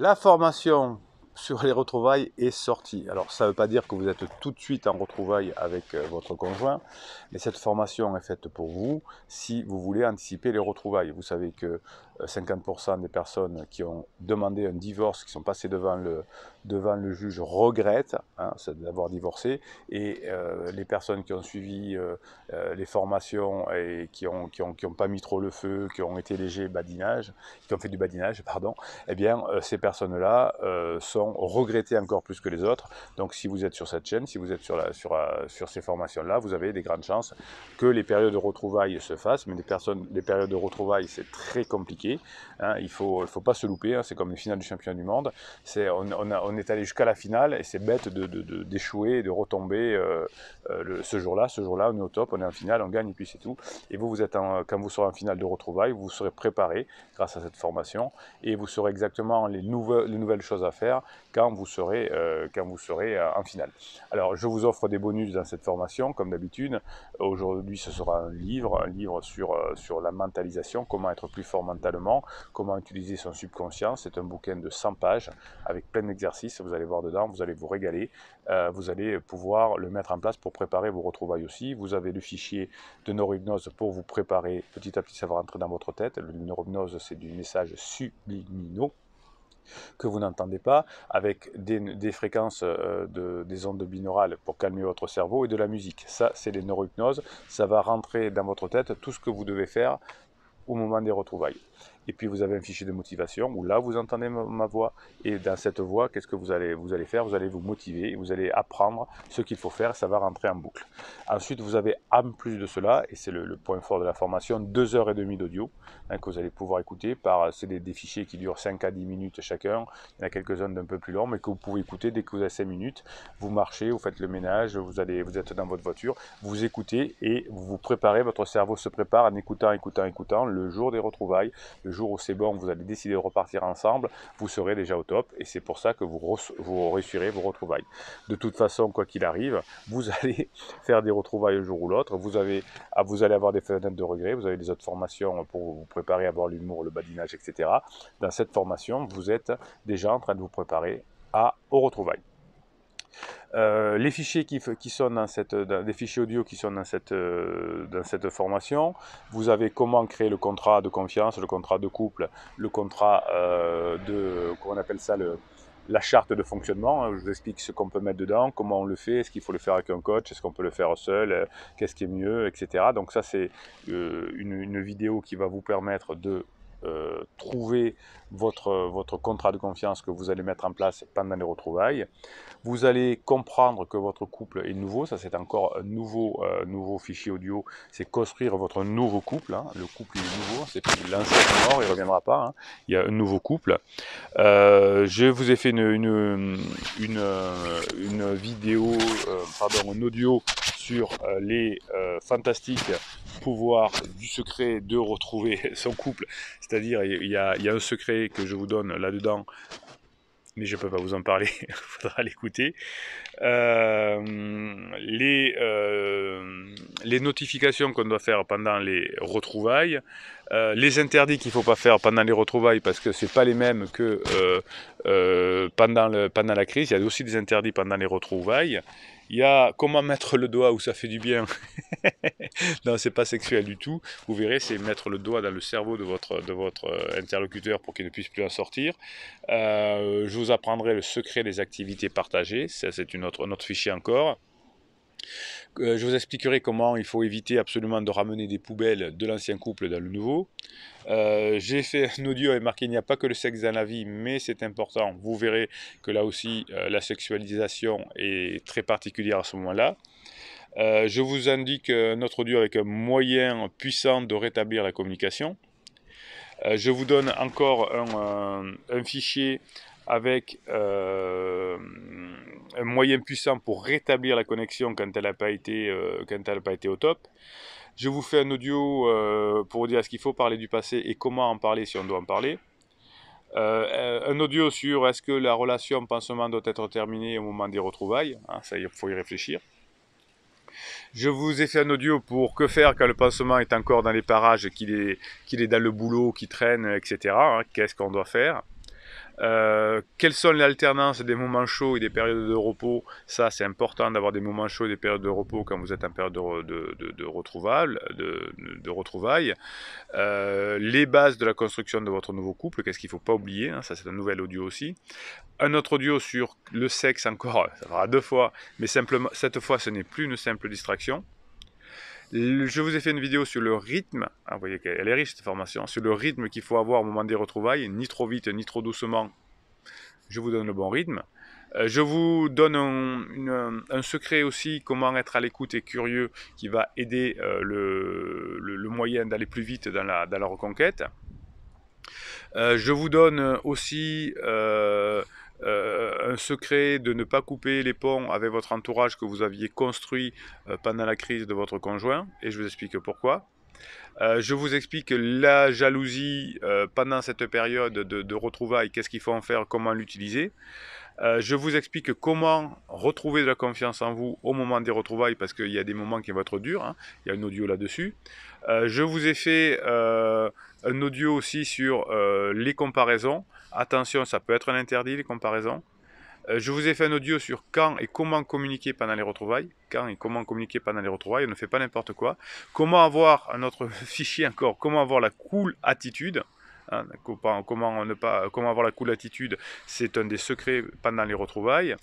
La formation sur les retrouvailles est sortie. Alors ça ne veut pas dire que vous êtes tout de suite en retrouvailles avec euh, votre conjoint, mais cette formation est faite pour vous si vous voulez anticiper les retrouvailles. Vous savez que 50% des personnes qui ont demandé un divorce, qui sont passées devant le, devant le juge, regrettent hein, d'avoir divorcé. Et euh, les personnes qui ont suivi euh, euh, les formations et qui n'ont ont, qui pas mis trop le feu, qui ont été légers badinage, qui ont fait du badinage, pardon, eh bien, ces personnes-là sont regrettées encore plus que les autres. Donc, si vous êtes sur cette chaîne, si vous êtes sur, la, sur, sur ces formations-là, vous avez des grandes chances que les périodes de retrouvailles se fassent. Mais personnes, les périodes de retrouvailles, c'est très compliqué. Hein. il ne faut, pas se louper, hein. c'est comme une finale du championnat du monde. on, est allé jusqu'à la finale et c'est bête d'échouer de, de, retomber euh, euh, ce jour-là. Ce jour-là, on est au top, on est en finale, on gagne et puis c'est tout. Et vous, vous êtes quand vous serez en finale de retrouvailles, vous serez préparé grâce à cette formation et vous saurez exactement les, nouvelles choses à faire quand vous serez, euh, quand vous serez en finale. Alors, je vous offre des bonus dans cette formation, comme d'habitude. Aujourd'hui, ce sera un livre, un livre sur, sur la mentalisation, comment être plus fort mentalement Comment utiliser son subconscient. C'est un bouquin de 100 pages avec plein d'exercices. Vous allez voir dedans, vous allez vous régaler. Euh, vous allez pouvoir le mettre en place pour préparer vos retrouvailles aussi. Vous avez le fichier de neurohypnose pour vous préparer petit à petit, ça va rentrer dans votre tête. Le neurohypnose, c'est du message subliminaux que vous n'entendez pas, avec des, fréquences euh, de, des ondes binaurales pour calmer votre cerveau et de la musique. Ça, c'est les neurohypnoses. Ça va rentrer dans votre tête. Tout ce que vous devez faire, au moment des retrouvailles. Et puis vous avez un fichier de motivation où là vous entendez ma voix. Et dans cette voix, qu'est-ce que vous allez, vous allez faire Vous allez vous motiver, vous allez apprendre ce qu'il faut faire, ça va rentrer en boucle. Ensuite, vous avez en plus de cela, et c'est le, point fort de la formation, deux heures et demie d'audio hein, que vous allez pouvoir écouter par c'est des, fichiers qui durent 5 à 10 minutes chacun. Il y en a quelques-uns d'un peu plus long mais que vous pouvez écouter dès que vous avez 5 minutes. Vous marchez, vous faites le ménage, vous, allez, vous êtes dans votre voiture, vous écoutez et vous vous préparez, votre cerveau se prépare en écoutant, écoutant, écoutant le jour des retrouvailles, le jour jour où c'est bon, vous allez décider de repartir ensemble, vous serez déjà au top et c'est pour ça que vous, vous réussirez vos retrouvailles. De toute façon, quoi qu'il arrive, vous allez faire des retrouvailles le jour ou l'autre, vous, avez, ah, vous allez avoir des fenêtres de regret, vous avez des autres formations pour vous préparer à avoir l'humour, le badinage, etc. Dans cette formation, vous êtes déjà en train de vous préparer à, aux retrouvailles. Euh, les fichiers qui, qui cette, fichiers audio qui sont dans cette, euh, dans cette formation, vous avez comment créer le contrat de confiance, le contrat de couple, le contrat euh, de, comment on appelle ça, la charte de fonctionnement. Hein, je vous explique ce qu'on peut mettre dedans, comment on le fait, est-ce qu'il faut le faire avec un coach, est-ce qu'on peut le faire seul, qu'est-ce qui est mieux, etc. Donc ça, c'est une vidéo qui va vous permettre de euh, trouver votre, votre contrat de confiance que vous allez mettre en place pendant les retrouvailles. Vous allez comprendre que votre couple est nouveau, ça c'est encore un nouveau, euh, nouveau fichier audio, c'est construire votre nouveau couple. Hein. Le couple est nouveau, c'est l'ancien mort, il ne reviendra pas, hein. il y a un nouveau couple. Euh, je vous ai fait une, une vidéo, pardon, un audio sur les fantastiques du secret de retrouver son couple. C'est-à-dire, il y, a un secret que je vous donne là-dedans, mais je peux pas vous en parler, il faudra l'écouter. Euh, les, euh, les, notifications qu'on doit faire pendant les retrouvailles, euh, les interdits qu'il faut pas faire pendant les retrouvailles parce que ce pas les mêmes que pendant, pendant la crise, il y a aussi des interdits pendant les retrouvailles. Il y a comment mettre le doigt où ça fait du bien non, c'est pas sexuel du tout. Vous verrez, c'est mettre le doigt dans le cerveau de votre, euh, interlocuteur pour qu'il ne puisse plus en sortir. Euh, je vous apprendrai le secret des activités partagées. Ça, c'est une un autre fichier encore. Euh, je vous expliquerai comment il faut éviter absolument de ramener des poubelles de l'ancien couple dans le nouveau. J'ai fait un audio et marqué il n'y a pas que le sexe dans la vie, mais c'est important. Vous verrez que là aussi, la sexualisation est très particulière à ce moment-là. Euh, je vous indique notre audio avec un moyen puissant de rétablir la communication. Euh, je vous donne encore un, euh, fichier avec un moyen puissant pour rétablir la connexion quand elle n'a pas, été, pas été au top. Je vous fais un audio pour vous dire ce qu'il faut parler du passé et comment en parler si on doit en parler. un audio sur est-ce que la relation pansement doit être terminée au moment des retrouvailles, ah, ça il faut y réfléchir. Je vous ai fait un audio pour que faire quand le pansement est encore dans les parages, qu'il est, qu'il est dans le boulot, qu'il traîne, etc. Hein. Qu'est-ce qu'on doit faire euh, quelles sont les alternances des moments chauds et des périodes de repos Ça, c'est important d'avoir des moments chauds et des périodes de repos quand vous êtes en période de, de, de, retrouvailles. Euh, les bases de la construction de votre nouveau couple, qu'est-ce qu'il ne faut pas oublier hein, Ça, c'est un nouvel audio aussi. Un autre audio sur le sexe encore, ça fera deux fois, mais simplement, cette fois, ce n'est plus une simple distraction. Je vous ai fait une vidéo sur le rythme, ah, vous voyez qu'elle est riche cette formation, sur le rythme qu'il faut avoir au moment des retrouvailles, ni trop vite, ni trop doucement. Je vous donne le bon rythme. Euh, je vous donne un, secret aussi, comment être à l'écoute et curieux, qui va aider euh, le, moyen d'aller plus vite dans la, reconquête. Euh, je vous donne aussi euh, un secret de ne pas couper les ponts avec votre entourage que vous aviez construit euh, pendant la crise de votre conjoint, et je vous explique pourquoi. Euh, je vous explique la jalousie pendant cette période de, retrouvailles, qu'est-ce qu'il faut en faire, comment l'utiliser. je vous explique comment retrouver de la confiance en vous au moment des retrouvailles, parce qu'il y a des moments qui vont être durs, hein. il y a une audio là-dessus. je vous ai fait un audio aussi sur les comparaisons, Attention, ça peut être un interdit, les comparaisons. Euh, je vous ai fait un audio sur quand et comment communiquer pendant les retrouvailles. Quand et comment communiquer pendant les retrouvailles, on ne fait pas n'importe quoi. Comment avoir, un autre fichier encore, comment avoir la cool attitude. Hein, comment, ne pas, comment avoir la cool attitude, c'est un des secrets pendant les retrouvailles.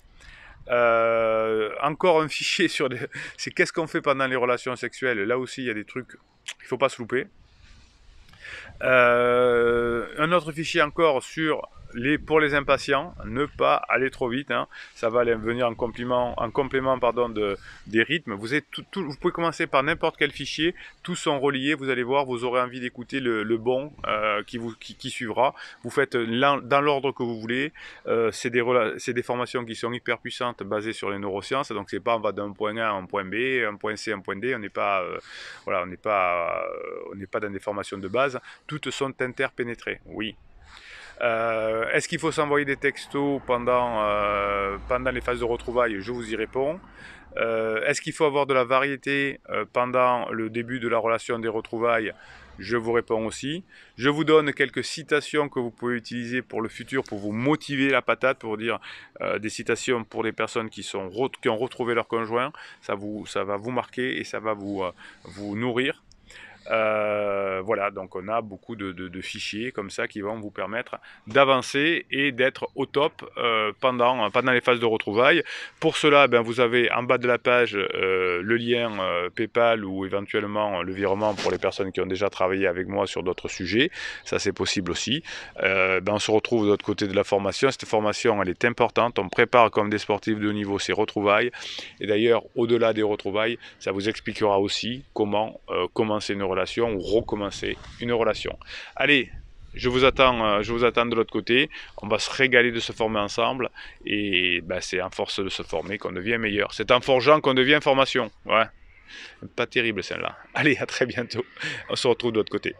Euh, encore un fichier sur c'est qu'est-ce qu'on fait pendant les relations sexuelles. Là aussi, il y a des trucs, il faut pas se louper. Euh, un autre fichier encore sur pour les impatients, ne pas aller trop vite. Hein. Ça va aller venir en, en complément pardon, de, des rythmes. Vous, êtes vous pouvez commencer par n'importe quel fichier. Tous sont reliés. Vous allez voir, vous aurez envie d'écouter le, bon euh, qui, qui, suivra. Vous faites dans l'ordre que vous voulez. Euh, c'est des, formations qui sont hyper puissantes basées sur les neurosciences. Donc, c'est pas on va d'un point A à un point B, un point C à un point D. On n'est pas, euh, voilà, on n'est pas, on n'est pas dans des formations de base. Toutes sont interpénétrées. Oui, euh, est-ce qu'il faut s'envoyer des textos pendant, euh, pendant les phases de retrouvailles Je vous y réponds. Euh, est-ce qu'il faut avoir de la variété pendant le début de la relation des retrouvailles Je vous réponds aussi. Je vous donne quelques citations que vous pouvez utiliser pour le futur, pour vous motiver la patate, pour dire des citations pour les personnes qui, sont, qui ont retrouvé leur conjoint. Ça, ça va vous marquer et ça va vous, vous nourrir. Euh, voilà, donc on a beaucoup de, fichiers comme ça qui vont vous permettre d'avancer et d'être au top euh, pendant, pendant les phases de retrouvailles. Pour cela, ben, vous avez en bas de la page euh, le lien PayPal ou éventuellement le virement pour les personnes qui ont déjà travaillé avec moi sur d'autres sujets. Ça, c'est possible aussi. Ben, on se retrouve de l'autre côté de la formation. Cette formation, elle est importante. On prépare comme des sportifs de haut niveau ces retrouvailles. Et d'ailleurs, au-delà des retrouvailles, ça vous expliquera aussi comment commencer une relation ou recommencer une relation. Allez, je vous attends, euh, je vous attends de l'autre côté. On va se régaler de se former ensemble. Et bah, c'est en force de se former qu'on devient meilleur. C'est en forgeant qu'on devient formation. Ouais. Pas terrible celle-là. Allez, à très bientôt. On se retrouve de l'autre côté.